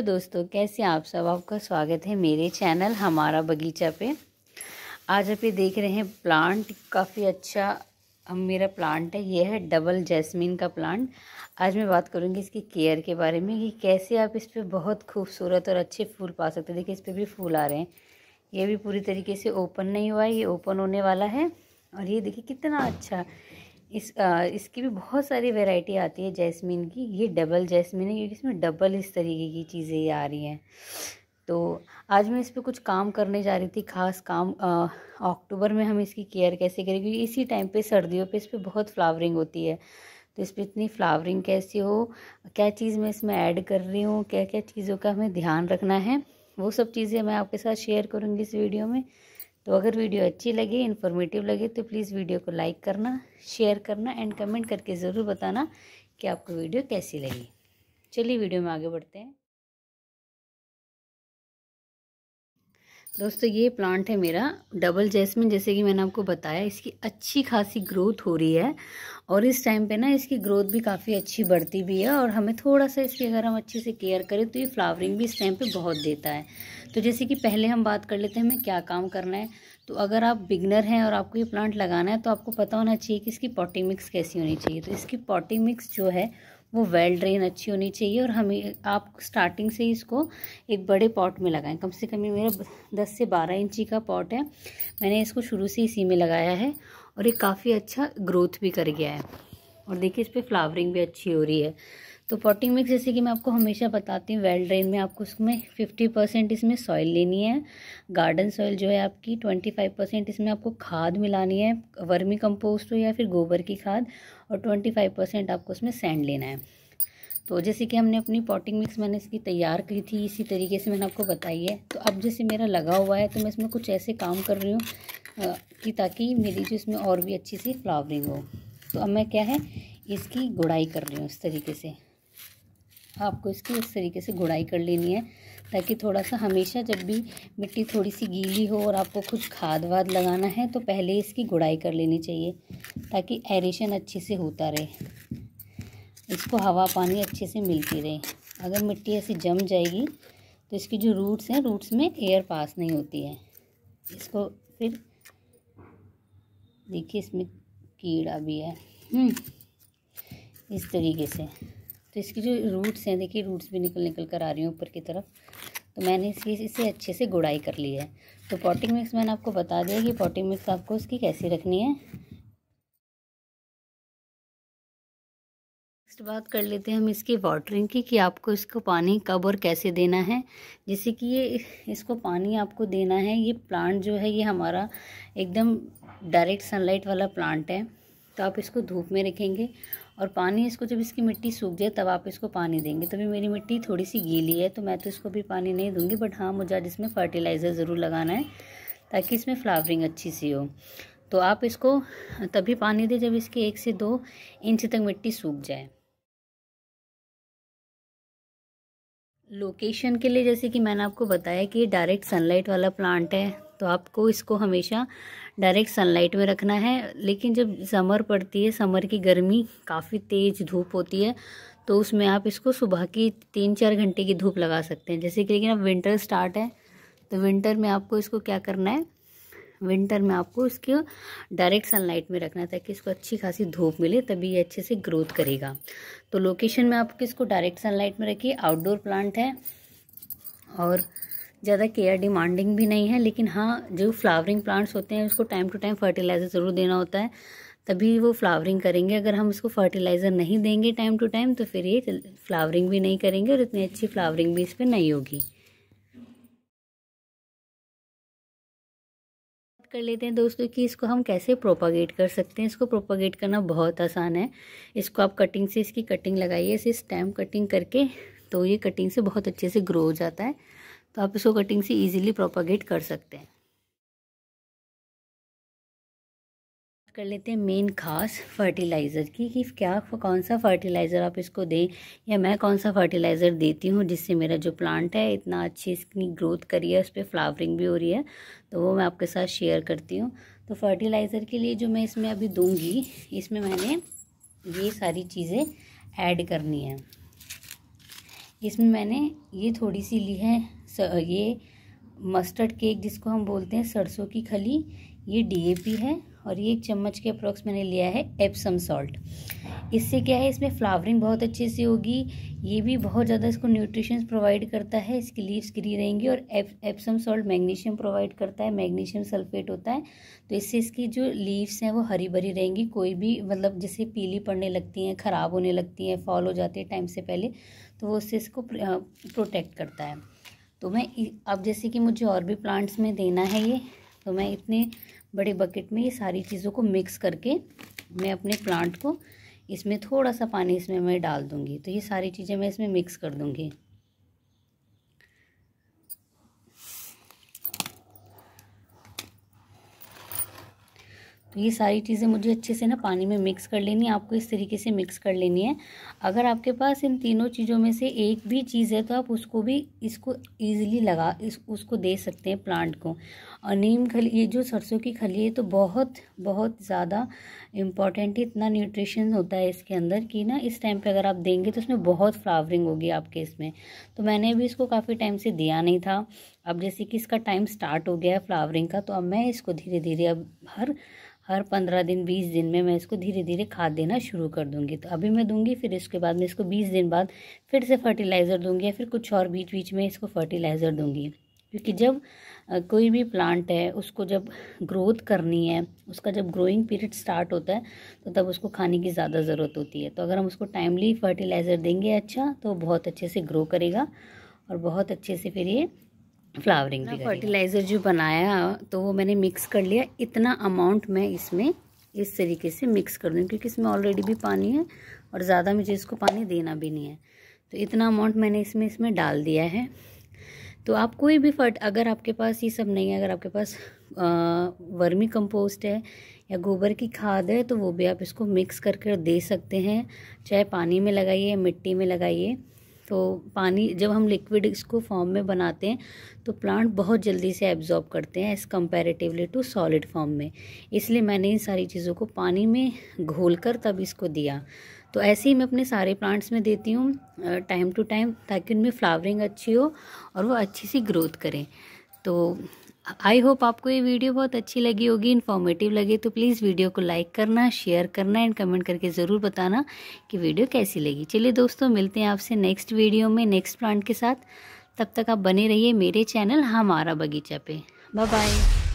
hello दोस्तों कैसे आप सब आपका स्वागत है मेरे चैनल हमारा बगीचा पे आज आप ये देख रहे हैं प्लांट काफ़ी अच्छा हम मेरा प्लांट है ये है डबल जैस्मिन का प्लांट आज मैं बात करूँगी इसकी केयर के बारे में कि कैसे आप इस पर बहुत खूबसूरत और अच्छे फूल पा सकते हैं देखिए इस पर भी फूल आ रहे हैं ये भी पूरी तरीके से ओपन नहीं हुआ है ये ओपन होने वाला है और ये देखिए कितना अच्छा इस आ, इसकी भी बहुत सारी वैरायटी आती है जैस्मिन की ये डबल जैस्मिन है क्योंकि इसमें डबल इस तरीके की चीज़ें आ रही हैं तो आज मैं इस पर कुछ काम करने जा रही थी खास काम अक्टूबर में हम इसकी केयर कैसे करें क्योंकि इसी टाइम पे सर्दियों पे इस पर बहुत फ्लावरिंग होती है तो इस पर इतनी फ्लावरिंग कैसी हो क्या चीज़ मैं इसमें ऐड कर रही हूँ क्या क्या चीज़ों का हमें ध्यान रखना है वो सब चीज़ें मैं आपके साथ शेयर करूँगी इस वीडियो में तो अगर वीडियो अच्छी लगे इन्फॉर्मेटिव लगे तो प्लीज़ वीडियो को लाइक करना शेयर करना एंड कमेंट करके ज़रूर बताना कि आपको वीडियो कैसी लगी चलिए वीडियो में आगे बढ़ते हैं दोस्तों ये प्लांट है मेरा डबल जैस्मिन जैसे कि मैंने आपको बताया इसकी अच्छी खासी ग्रोथ हो रही है और इस टाइम पे ना इसकी ग्रोथ भी काफ़ी अच्छी बढ़ती भी है और हमें थोड़ा सा इसकी अगर हम अच्छे से केयर करें तो ये फ्लावरिंग भी इस टाइम पे बहुत देता है तो जैसे कि पहले हम बात कर लेते हैं हमें क्या काम करना है तो अगर आप बिगनर हैं और आपको ये प्लांट लगाना है तो आपको पता होना चाहिए कि इसकी पॉटिंग मिक्स कैसी होनी चाहिए तो इसकी पॉटिंग मिक्स जो है वो वेल ड्रेन अच्छी होनी चाहिए और हमें आप स्टार्टिंग से ही इसको एक बड़े पॉट में लगाएं कम से कम ये मेरा दस से बारह इंची का पॉट है मैंने इसको शुरू से इसी में लगाया है और ये काफ़ी अच्छा ग्रोथ भी कर गया है और देखिए इस पर फ्लावरिंग भी अच्छी हो रही है तो पॉटिंग मिक्स जैसे कि मैं आपको हमेशा बताती हूँ वेल ड्रेन में आपको उसमें फिफ्टी परसेंट इसमें सॉइल लेनी है गार्डन सॉइल जो है आपकी ट्वेंटी फाइव परसेंट इसमें आपको खाद मिलानी है वर्मी कंपोस्ट हो या फिर गोबर की खाद और ट्वेंटी फाइव परसेंट आपको उसमें सैंड लेना है तो जैसे कि हमने अपनी पॉटिंग मिक्स मैंने इसकी तैयार की थी इसी तरीके से मैंने आपको बताई है तो अब जैसे मेरा लगा हुआ है तो मैं इसमें कुछ ऐसे काम कर रही हूँ कि ताकि मेरी जो इसमें और भी अच्छी सी फ्लावरिंग हो तो अब मैं क्या है इसकी गुड़ाई कर रही हूँ इस तरीके से आपको इसकी इस तरीके से गुड़ाई कर लेनी है ताकि थोड़ा सा हमेशा जब भी मिट्टी थोड़ी सी गीली हो और आपको कुछ खाद वाद लगाना है तो पहले इसकी गुड़ाई कर लेनी चाहिए ताकि एरेशन अच्छे से होता रहे इसको हवा पानी अच्छे से मिलती रहे अगर मिट्टी ऐसी जम जाएगी तो इसकी जो रूट्स हैं रूट्स में एयर पास नहीं होती है इसको फिर देखिए इसमें कीड़ा भी है हम्म, इस तरीके से तो इसकी जो रूट्स हैं देखिए रूट्स भी निकल निकल कर आ रही हैं ऊपर की तरफ तो मैंने इसकी इसे अच्छे से गुड़ाई कर ली है तो पॉटिंग मिक्स मैंने आपको बता दिया कि पॉटिंग मिक्स आपको इसकी कैसी रखनी है नेक्स्ट बात कर लेते हैं हम इसकी वाटरिंग की कि आपको इसको पानी कब और कैसे देना है जैसे कि ये इसको पानी आपको देना है ये प्लांट जो है ये हमारा एकदम डायरेक्ट सनलाइट वाला प्लांट है तो आप इसको धूप में रखेंगे और पानी इसको जब इसकी मिट्टी सूख जाए तब आप इसको पानी देंगे तभी मेरी मिट्टी थोड़ी सी गीली है तो मैं तो इसको भी पानी नहीं दूंगी बट हाँ मुझे आज इसमें फर्टिलाइज़र ज़रूर लगाना है ताकि इसमें फ्लावरिंग अच्छी सी हो तो आप इसको तभी पानी दें जब इसके एक से दो इंच तक मिट्टी सूख जाए लोकेशन के लिए जैसे कि मैंने आपको बताया कि डायरेक्ट सनलाइट वाला प्लांट है तो आपको इसको हमेशा डायरेक्ट सनलाइट में रखना है लेकिन जब समर पड़ती है समर की गर्मी काफ़ी तेज़ धूप होती है तो उसमें आप इसको सुबह की तीन चार घंटे की धूप लगा सकते हैं जैसे कि लेकिन अब विंटर स्टार्ट है तो विंटर में आपको इसको क्या करना है विंटर में आपको इसको डायरेक्ट सनलाइट में रखना है ताकि इसको अच्छी खासी धूप मिले तभी ये अच्छे से ग्रोथ करेगा तो लोकेशन में आप इसको डायरेक्ट सनलाइट में रखिए आउटडोर प्लांट है और ज़्यादा केयर डिमांडिंग भी नहीं है लेकिन हाँ जो फ्लावरिंग प्लांट्स होते हैं उसको टाइम टू टाइम फर्टिलाइज़र ज़रूर देना होता है तभी वो फ्लावरिंग करेंगे अगर हम उसको फर्टिलाइज़र नहीं देंगे टाइम टू टाइम तो फिर ये फ्लावरिंग भी नहीं करेंगे और इतनी अच्छी फ्लावरिंग भी इस पर नहीं होगी कर लेते हैं दोस्तों कि इसको हम कैसे प्रोपागेट कर सकते हैं इसको प्रोपागेट करना बहुत आसान है इसको आप कटिंग से इसकी कटिंग लगाइए इसे स्टेम कटिंग करके तो ये कटिंग से बहुत अच्छे से ग्रो हो जाता है तो आप इसको कटिंग से इजीली प्रोपागेट कर सकते हैं कर लेते हैं मेन खास फर्टिलाइज़र की कि क्या कौन सा फर्टिलाइज़र आप इसको दें या मैं कौन सा फर्टिलाइज़र देती हूँ जिससे मेरा जो प्लांट है इतना अच्छी इसकी ग्रोथ करी है उस पर फ्लावरिंग भी हो रही है तो वो मैं आपके साथ शेयर करती हूँ तो फर्टिलाइज़र के लिए जो मैं इसमें अभी दूँगी इसमें मैंने ये सारी चीज़ें ऐड करनी है इसमें मैंने ये थोड़ी सी ली है ये मस्टर्ड केक जिसको हम बोलते हैं सरसों की खली ये डीएपी है और ये एक चम्मच के अप्रोक्स मैंने लिया है एप्सम सॉल्ट इससे क्या है इसमें फ्लावरिंग बहुत अच्छे से होगी ये भी बहुत ज़्यादा इसको न्यूट्रिशंस प्रोवाइड करता है इसकी लीव्स ग्री रहेंगी और एप्सम सॉल्ट मैग्नीशियम प्रोवाइड करता है मैग्नीशियम सल्फेट होता है तो इससे इसकी जो लीव्स हैं वो हरी भरी रहेंगी कोई भी मतलब जैसे पीली पड़ने लगती हैं ख़राब होने लगती हैं फॉल हो जाती है टाइम से पहले तो वो उससे इसको प्रोटेक्ट करता है तो मैं अब जैसे कि मुझे और भी प्लांट्स में देना है ये तो मैं इतने बड़े बकेट में ये सारी चीज़ों को मिक्स करके मैं अपने प्लांट को इसमें थोड़ा सा पानी इसमें मैं डाल दूँगी तो ये सारी चीज़ें मैं इसमें मिक्स कर दूँगी तो ये सारी चीज़ें मुझे अच्छे से ना पानी में मिक्स कर लेनी है आपको इस तरीके से मिक्स कर लेनी है अगर आपके पास इन तीनों चीज़ों में से एक भी चीज़ है तो आप उसको भी इसको ईजिली लगा इस उसको दे सकते हैं प्लांट को और नीम खली ये जो सरसों की खली है तो बहुत बहुत ज़्यादा इम्पॉर्टेंट है इतना न्यूट्रिशन होता है इसके अंदर कि ना इस टाइम पर अगर आप देंगे तो उसमें बहुत फ्लावरिंग होगी आपके इसमें तो मैंने भी इसको काफ़ी टाइम से दिया नहीं था अब जैसे कि इसका टाइम स्टार्ट हो गया है फ्लावरिंग का तो अब मैं इसको धीरे धीरे अब हर हर पंद्रह दिन बीस दिन में मैं इसको धीरे धीरे खाद देना शुरू कर दूंगी तो अभी मैं दूंगी फिर इसके बाद में इसको बीस दिन बाद फिर से फर्टिलाइज़र दूंगी या फिर कुछ और बीच बीच में इसको फर्टिलाइज़र दूंगी क्योंकि जब कोई भी प्लांट है उसको जब ग्रोथ करनी है उसका जब ग्रोइंग पीरियड स्टार्ट होता है तो तब उसको खाने की ज़्यादा ज़रूरत होती है तो अगर हम उसको टाइमली फर्टिलाइज़र देंगे अच्छा तो बहुत अच्छे से ग्रो करेगा और बहुत अच्छे से फिर ये फ्लावरिंग भी फर्टिलाइज़र जो बनाया तो वो मैंने मिक्स कर लिया इतना अमाउंट मैं इसमें इस तरीके से मिक्स कर दूँ क्योंकि इसमें ऑलरेडी भी पानी है और ज़्यादा मुझे इसको पानी देना भी नहीं है तो इतना अमाउंट मैंने इसमें इसमें डाल दिया है तो आप कोई भी फर्ट अगर आपके पास ये सब नहीं है अगर आपके पास वर्मी कंपोस्ट है या गोबर की खाद है तो वो भी आप इसको मिक्स करके दे सकते हैं चाहे पानी में लगाइए मिट्टी में लगाइए तो पानी जब हम लिक्विड इसको फॉर्म में बनाते हैं तो प्लांट बहुत जल्दी से एब्जॉर्ब करते हैं as comparatively to solid form में इसलिए मैंने इन सारी चीज़ों को पानी में घोल कर तब इसको दिया तो ऐसे ही मैं अपने सारे प्लांट्स में देती हूँ टाइम टू टाइम ताकि उनमें फ्लावरिंग अच्छी हो और वो अच्छी सी ग्रोथ करें तो आई होप आपको ये वीडियो बहुत अच्छी लगी होगी इन्फॉर्मेटिव लगी तो प्लीज़ वीडियो को लाइक करना शेयर करना एंड कमेंट करके ज़रूर बताना कि वीडियो कैसी लगी चलिए दोस्तों मिलते हैं आपसे नेक्स्ट वीडियो में नेक्स्ट प्लांट के साथ तब तक आप बने रहिए मेरे चैनल हमारा बगीचा पे बाय बाय